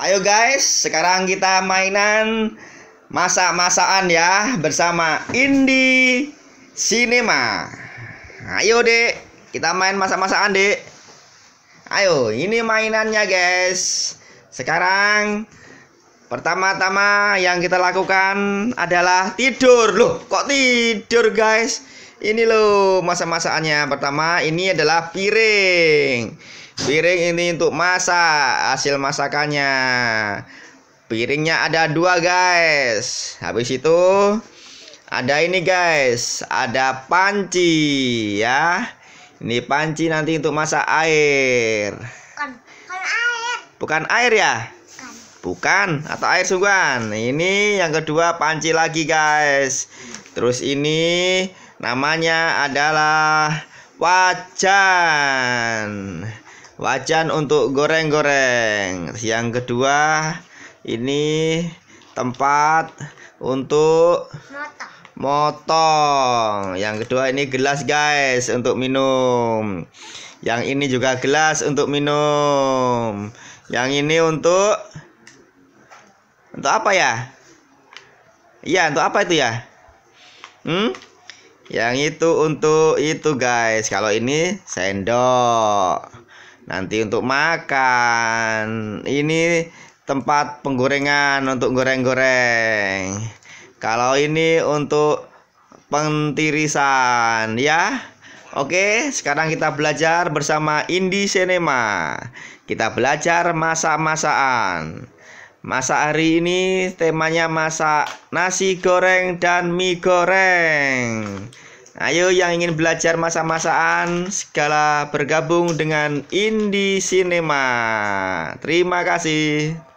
Ayo guys, sekarang kita mainan masa-masaan ya bersama Indi Cinema. Ayo dek, kita main masa-masaan dek. Ayo, ini mainannya guys. Sekarang Pertama-tama yang kita lakukan adalah tidur. Loh, kok tidur, guys? Ini loh masa-masaannya. Pertama, ini adalah piring. Piring ini untuk masak, hasil masakannya. Piringnya ada dua, guys. Habis itu ada ini, guys. Ada panci, ya. Ini panci nanti untuk masak air. Bukan, bukan air. Bukan air ya? Bukan, atau air sungguhan. Ini yang kedua panci lagi, guys. Terus ini namanya adalah wajan. Wajan untuk goreng-goreng. Yang kedua ini tempat untuk motong. motong. Yang kedua ini gelas, guys, untuk minum. Yang ini juga gelas untuk minum. Yang ini untuk untuk apa ya? Iya, untuk apa itu ya? Hmm? Yang itu untuk itu guys. Kalau ini sendok. Nanti untuk makan. Ini tempat penggorengan untuk goreng-goreng. Kalau ini untuk pentirisan ya. Oke, sekarang kita belajar bersama Indi Cinema. Kita belajar masak-masakan. Masa hari ini temanya masak nasi goreng dan mie goreng. Ayo yang ingin belajar masa-masaan segala bergabung dengan Indi Cinema. Terima kasih.